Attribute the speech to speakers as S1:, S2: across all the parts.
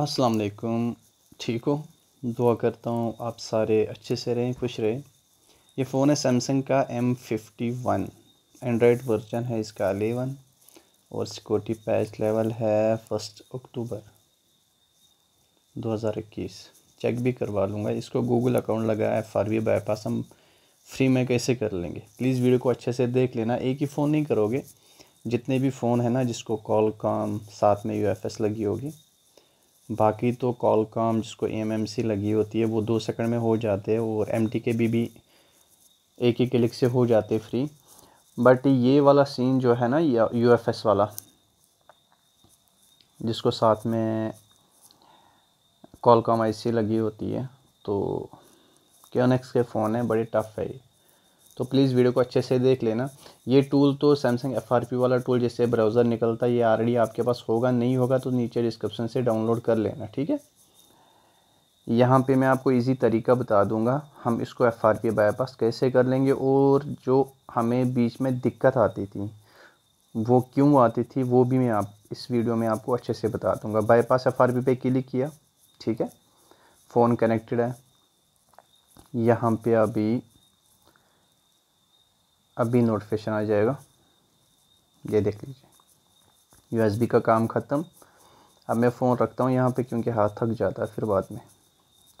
S1: अस्सलाम वालेकुम ठीक हो दुआ करता हूँ आप सारे अच्छे से रहें खुश रहें ये फ़ोन है सैमसंग का M fifty one Android version है इसका अलेवन और सिक्योरिटी पैच लेवल है फर्स्ट अक्टूबर 2021 चेक भी करवा लूँगा इसको गूगल अकाउंट लगा है फारवी बाईपास हम फ्री में कैसे कर लेंगे प्लीज़ वीडियो को अच्छे से देख लेना एक ही फ़ोन नहीं करोगे जितने भी फ़ोन है ना जिसको कॉल काम साथ में यू लगी होगी बाकी तो कॉल काम जिसको एम लगी होती है वो दो सेकंड में हो जाते हैं और एम के भी भी एक ही क्लिक से हो जाते फ्री बट ये वाला सीन जो है ना यू एफ एस वाला जिसको साथ में कॉल काम आई लगी होती है तो क्योनेक्स के फ़ोन है बड़े टफ़ है ये तो प्लीज़ वीडियो को अच्छे से देख लेना ये टूल तो सैमसंग एफ वाला टूल जिससे ब्राउज़र निकलता है ये ऑलरेडी आपके पास होगा नहीं होगा तो नीचे डिस्क्रिप्शन से डाउनलोड कर लेना ठीक है यहाँ पे मैं आपको इजी तरीका बता दूंगा हम इसको एफ आर पी बाईपास कैसे कर लेंगे और जो हमें बीच में दिक्कत आती थी वो क्यों आती थी वो भी मैं आप इस वीडियो में आपको अच्छे से बता दूंगा बाईपास एफ आर पी पे क्लिक किया ठीक है फ़ोन कनेक्टेड है यहाँ पे अभी अभी नोटिफिकेशन आ जाएगा ये देख लीजिए बी का काम ख़त्म अब मैं फ़ोन रखता हूँ यहाँ पे क्योंकि हाथ थक जाता है फिर बाद में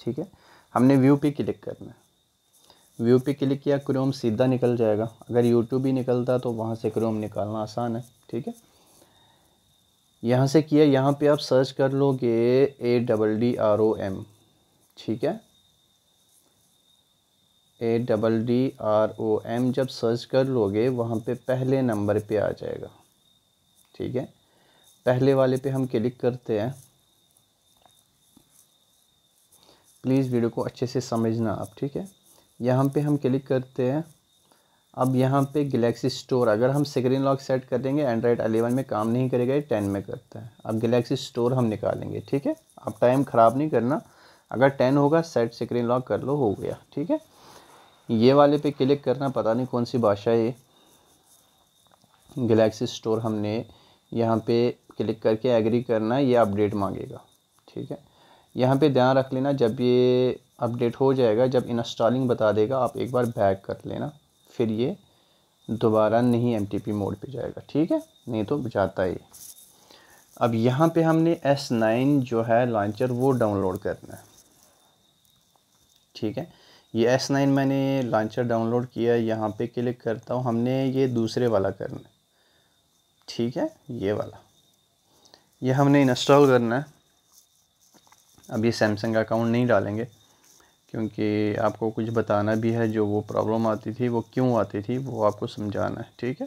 S1: ठीक है हमने व्यू पे क्लिक करना है व्यू पे क्लिक किया क्रोम सीधा निकल जाएगा अगर यूट्यूब ही निकलता तो वहाँ से क्रोम निकालना आसान है ठीक है यहाँ से किया यहाँ पे आप सर्च कर लोगे A double D R O M ठीक है A double D R O M जब सर्च कर लोगे वहाँ पे पहले नंबर पे आ जाएगा ठीक है पहले वाले पे हम क्लिक करते हैं प्लीज़ वीडियो को अच्छे से समझना आप ठीक है यहाँ पे हम क्लिक करते हैं अब यहाँ पे गलेक्सी स्टोर अगर हम स्क्रीन लॉक सेट कर देंगे एंड्रॉयड अलेवन में काम नहीं करेगा ये टेन में करता है अब गलेक्सी स्टोर हम निकालेंगे ठीक है अब टाइम ख़राब नहीं करना अगर टेन होगा सेट स्क्रीन लॉक कर लो हो गया ठीक है ये वाले पे क्लिक करना पता नहीं कौन सी भाषा है गलेक्सी स्टोर हमने यहाँ पे क्लिक करके एग्री करना ये अपडेट मांगेगा ठीक है यहाँ पे ध्यान रख लेना जब ये अपडेट हो जाएगा जब इंस्टॉलिंग बता देगा आप एक बार बैक कर लेना फिर ये दोबारा नहीं एम मोड पे जाएगा ठीक है नहीं तो जाता ही अब यहाँ पे हमने S9 जो है लॉन्चर वो डाउनलोड करना है ठीक है ये एस नाइन मैंने लॉन्चर डाउनलोड किया यहाँ पे क्लिक करता हूँ हमने ये दूसरे वाला करना है ठीक है ये वाला ये हमने इंस्टॉल करना है अब ये सैमसंग अकाउंट नहीं डालेंगे क्योंकि आपको कुछ बताना भी है जो वो प्रॉब्लम आती थी वो क्यों आती थी वो आपको समझाना है ठीक है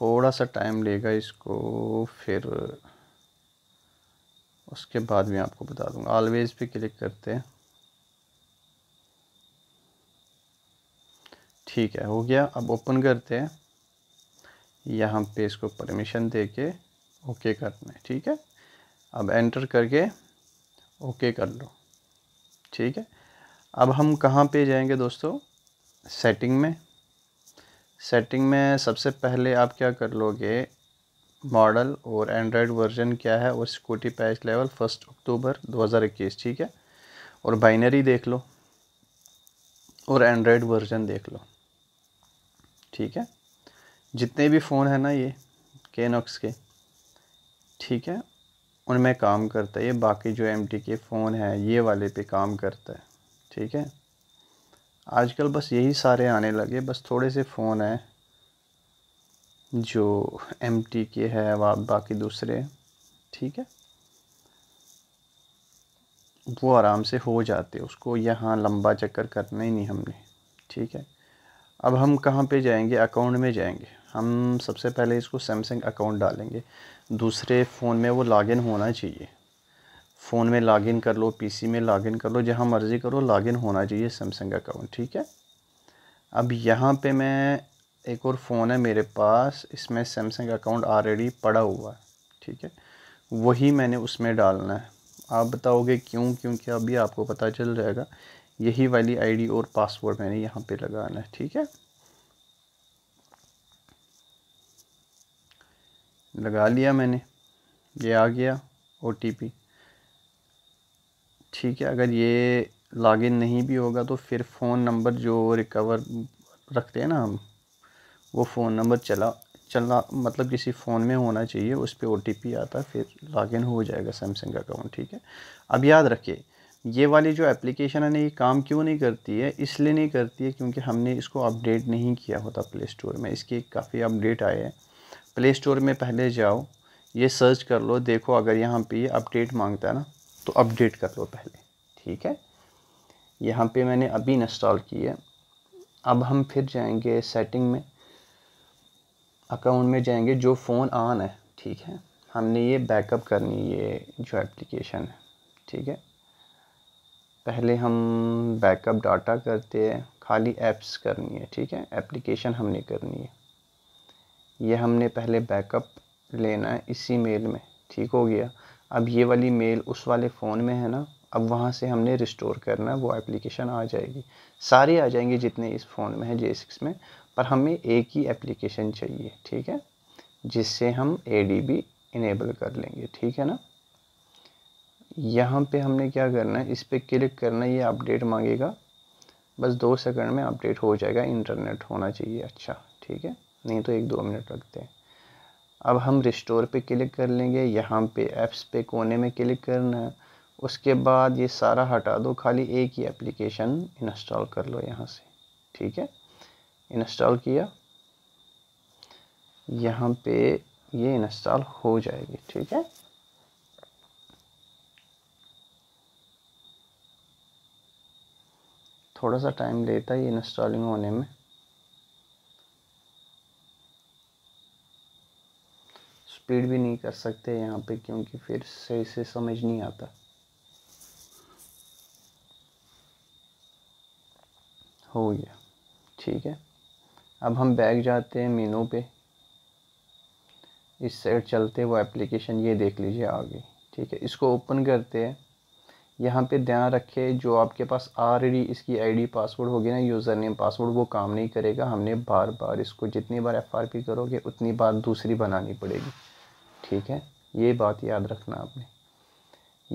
S1: थोड़ा सा टाइम लेगा इसको फिर उसके बाद भी आपको बता दूंगा ऑलवेज़ पे क्लिक करते हैं ठीक है हो गया अब ओपन करते हैं यहाँ पे इसको परमिशन दे के ओके करना है ठीक है अब एंटर करके ओके कर लो ठीक है अब हम कहाँ पे जाएंगे दोस्तों सेटिंग में सेटिंग में सबसे पहले आप क्या कर लोगे मॉडल और एंड्रॉयड वर्जन क्या है और security patch level first October 2021 ठीक है और बाइनरी देख लो और एंड्रॉयड वर्जन देख लो ठीक है जितने भी फ़ोन है ना ये केनोक्स के ठीक है उनमें काम करता है ये बाकी जो एम के फ़ोन है ये वाले पे काम करता है ठीक है आजकल बस यही सारे आने लगे बस थोड़े से फ़ोन हैं जो एम टी के है व बाकी दूसरे ठीक है वो आराम से हो जाते उसको यहाँ लंबा चक्कर करना ही नहीं हमने ठीक है अब हम कहाँ पे जाएंगे अकाउंट में जाएंगे हम सबसे पहले इसको सैमसंग अकाउंट डालेंगे दूसरे फ़ोन में वो लॉगिन होना चाहिए फ़ोन में लॉगिन कर लो पीसी में लॉगिन कर लो जहाँ मर्ज़ी करो लॉगिन होना चाहिए सैमसंग अकाउंट ठीक है अब यहाँ पे मैं एक और फ़ोन है मेरे पास इसमें सैमसंग अकाउंट ऑलरेडी पड़ा हुआ है ठीक है वही मैंने उसमें डालना है आप बताओगे क्यों क्योंकि अभी आपको पता चल जाएगा यही वाली आईडी और पासवर्ड मैंने यहाँ पे लगाना है ठीक है लगा लिया मैंने ये आ गया ओ ठीक है अगर ये लॉगिन नहीं भी होगा तो फिर फ़ोन नंबर जो रिकवर रखते हैं ना हम वो फ़ोन नंबर चला चलना मतलब किसी फ़ोन में होना चाहिए उस पर ओ आता है फिर लॉगिन हो जाएगा सैमसंग अकाउंट ठीक है अब याद रखिए ये वाली जो एप्लीकेशन है ना ये काम क्यों नहीं करती है इसलिए नहीं करती है क्योंकि हमने इसको अपडेट नहीं किया होता प्ले स्टोर में इसके काफ़ी अपडेट आए हैं प्ले स्टोर में पहले जाओ ये सर्च कर लो देखो अगर यहाँ पे ये अपडेट मांगता है ना तो अपडेट कर लो पहले ठीक है यहाँ पे मैंने अभी इंस्टॉल की है अब हम फिर जाएंगे सेटिंग में अकाउंट में जाएंगे जो फ़ोन ऑन है ठीक है हमने ये बैकअप करनी ये जो एप्लीकेशन है ठीक है पहले हम बैकअप डाटा करते हैं खाली एप्स करनी है ठीक है एप्लीकेशन हमने करनी है ये हमने पहले बैकअप लेना है इसी मेल में ठीक हो गया अब ये वाली मेल उस वाले फ़ोन में है ना अब वहाँ से हमने रिस्टोर करना है वो एप्लीकेशन आ जाएगी सारे आ जाएंगे जितने इस फ़ोन में है जे सिक्स में पर हमें एक ही एप्लीकेशन चाहिए ठीक है जिससे हम ए डी बी इनेबल कर लेंगे ठीक है ना यहाँ पे हमने क्या करना है इस पर क्लिक करना है ये अपडेट मांगेगा बस दो सेकंड में अपडेट हो जाएगा इंटरनेट होना चाहिए अच्छा ठीक है नहीं तो एक दो मिनट लगते हैं अब हम रिस्टोर पे क्लिक कर लेंगे यहाँ पे ऐप्स पे कोने में क्लिक करना है उसके बाद ये सारा हटा दो खाली एक ही एप्लीकेशन इंस्टॉल कर लो यहाँ से ठीक है इंस्टॉल किया यहाँ पे ये इंस्टॉल हो जाएगी ठीक है थोड़ा सा टाइम लेता है ये इंस्टॉलिंग होने में स्पीड भी नहीं कर सकते यहाँ पे क्योंकि फिर सही से समझ नहीं आता हो गया ठीक है अब हम बैग जाते हैं मीनू पे इस साइड चलते वो एप्लीकेशन ये देख लीजिए आगे ठीक है इसको ओपन करते हैं यहाँ पे ध्यान रखे जो आपके पास ऑलरेडी इसकी आईडी पासवर्ड होगी ना यूज़र नेम पासवर्ड वो काम नहीं करेगा हमने बार बार इसको जितनी बार एफआरपी करोगे उतनी बार दूसरी बनानी पड़ेगी ठीक है ये बात याद रखना आपने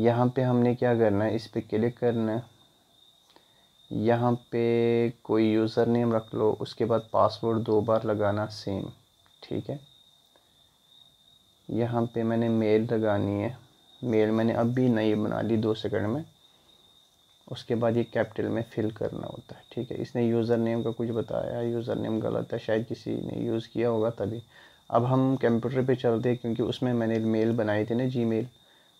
S1: यहाँ पे हमने क्या करना है इस पर क्लिक करना है यहाँ पे कोई यूज़र नेम रख लो उसके बाद पासवर्ड दो बार लगाना सेम ठीक है यहाँ पे मैंने मेल लगानी है मेल मैंने अब भी नई बना ली दो सेकंड में उसके बाद ये कैपिटल में फिल करना होता है ठीक है इसने यूज़र नेम का कुछ बताया यूज़र नेम गलत है शायद किसी ने यूज़ किया होगा तभी अब हम कंप्यूटर पे चलते हैं क्योंकि उसमें मैंने मेल बनाई थी ना जी मेल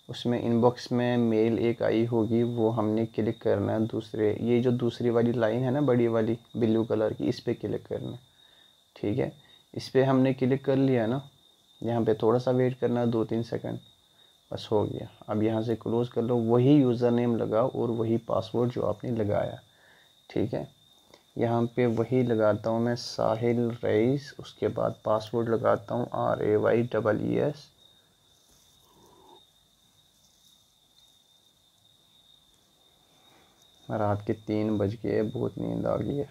S1: उसमें इनबॉक्स में मेल एक आई होगी वो हमने क्लिक करना है दूसरे ये जो दूसरी वाली लाइन है ना बड़ी वाली ब्लू कलर की इस पर क्लिक करना है ठीक है इस पर हमने क्लिक कर लिया ना यहाँ पे थोड़ा सा वेट करना है दो तीन सेकंड बस हो गया अब यहाँ से क्लोज़ कर लो वही यूज़र नेम लगाओ और वही पासवर्ड जो आपने लगाया ठीक है यहाँ पे वही लगाता हूँ मैं साहिल रईस उसके बाद पासवर्ड लगाता हूँ R A Y double E S रात के तीन बज के बहुत नींद आ गई है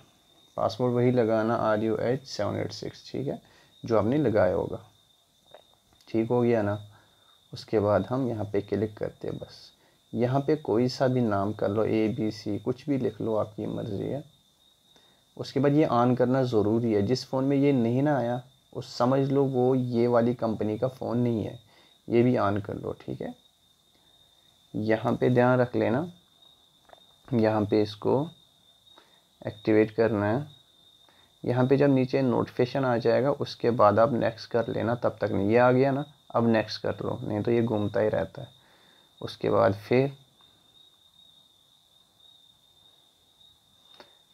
S1: पासवर्ड वही लगाना R U H seven eight six ठीक है जो आपने लगाया होगा ठीक हो गया ना उसके बाद हम यहाँ पे क्लिक करते हैं बस यहाँ पे कोई सा भी नाम कर लो ए बी सी कुछ भी लिख लो आपकी मर्ज़ी है उसके बाद ये ऑन करना ज़रूरी है जिस फ़ोन में ये नहीं ना आया उस समझ लो वो ये वाली कंपनी का फ़ोन नहीं है ये भी ऑन कर लो ठीक है यहाँ पे ध्यान रख लेना यहाँ पे इसको एक्टिवेट करना है यहाँ पे जब नीचे नोटिफिकेशन आ जाएगा उसके बाद आप नेक्स्ट कर लेना तब तक नहीं ये आ गया ना अब नेक्स्ट कर लो नहीं तो ये घूमता ही रहता है उसके बाद फिर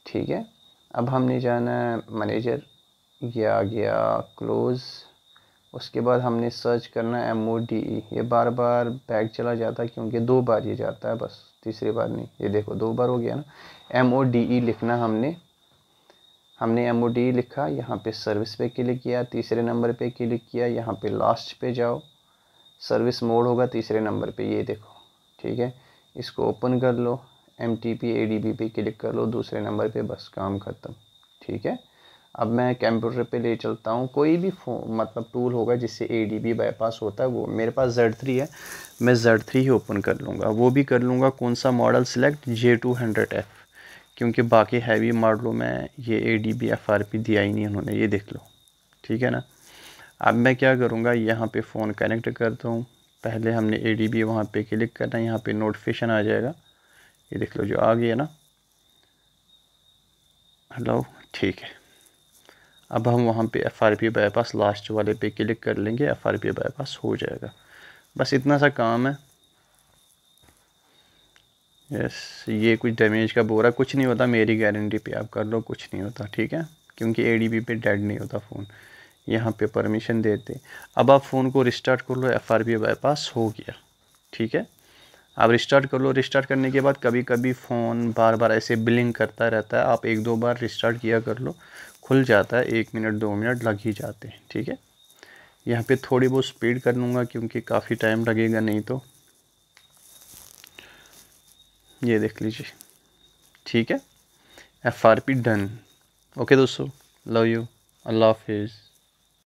S1: ठीक है अब हमने जाना है मैनेजर ये आ गया क्लोज़ उसके बाद हमने सर्च करना है एम ओ डी ई ये बार बार बैग चला जाता है क्योंकि दो बार ये जाता है बस तीसरी बार नहीं ये देखो दो बार हो गया ना एम ओ डी ई लिखना हमने हमने एम ओ डी ई लिखा यहाँ पे सर्विस पे क्लिक किया तीसरे नंबर पे क्लिक किया यहाँ पे लास्ट पे जाओ सर्विस मोड होगा तीसरे नंबर पे ये देखो ठीक है इसको ओपन कर लो M T P A D B पे क्लिक कर लो दूसरे नंबर पे बस काम ख़त्म ठीक है अब मैं कंप्यूटर पे ले चलता हूँ कोई भी मतलब टूल होगा जिससे ए डी बी बाईपास होता है वो मेरे पास जेड थ्री है मैं जेड थ्री ही ओपन कर लूँगा वो भी कर लूँगा कौन सा model select J two hundred F क्योंकि बाकी हैवी मॉडलों में ये A D B F R P दिया ही नहीं उन्होंने ये देख लो ठीक है ना अब मैं क्या करूँगा यहाँ पर फ़ोन कनेक्ट करता हूँ पहले हमने ए डी बी वहाँ पर क्लिक करना है यहाँ पर नोटिफिकेशन आ जाएगा ये देख लो जो आ गया ना हेलो ठीक है अब हम वहाँ पे F R P bypass last वाले पे क्लिक कर लेंगे एफ आर पी बाईपास हो जाएगा बस इतना सा काम है यस ये कुछ डैमेज का बोरा कुछ नहीं होता मेरी गारंटी पे आप कर लो कुछ नहीं होता ठीक है क्योंकि ए डी बी पे डेड नहीं होता फ़ोन यहाँ पे परमिशन देते अब आप फ़ोन को रिस्टार्ट कर लो एफ आर पी बाईपास हो गया ठीक है आप रिस्टार्ट कर लो रिस्टार्ट करने के बाद कभी कभी फ़ोन बार बार ऐसे बिलिंग करता रहता है आप एक दो बार रिस्टार्ट किया कर लो खुल जाता है एक मिनट दो मिनट लग ही जाते हैं ठीक है यहाँ पे थोड़ी बहुत स्पीड कर लूँगा क्योंकि काफ़ी टाइम लगेगा नहीं तो ये देख लीजिए ठीक है F R P done okay दोस्तों लव यू अल्लाह हाफिज़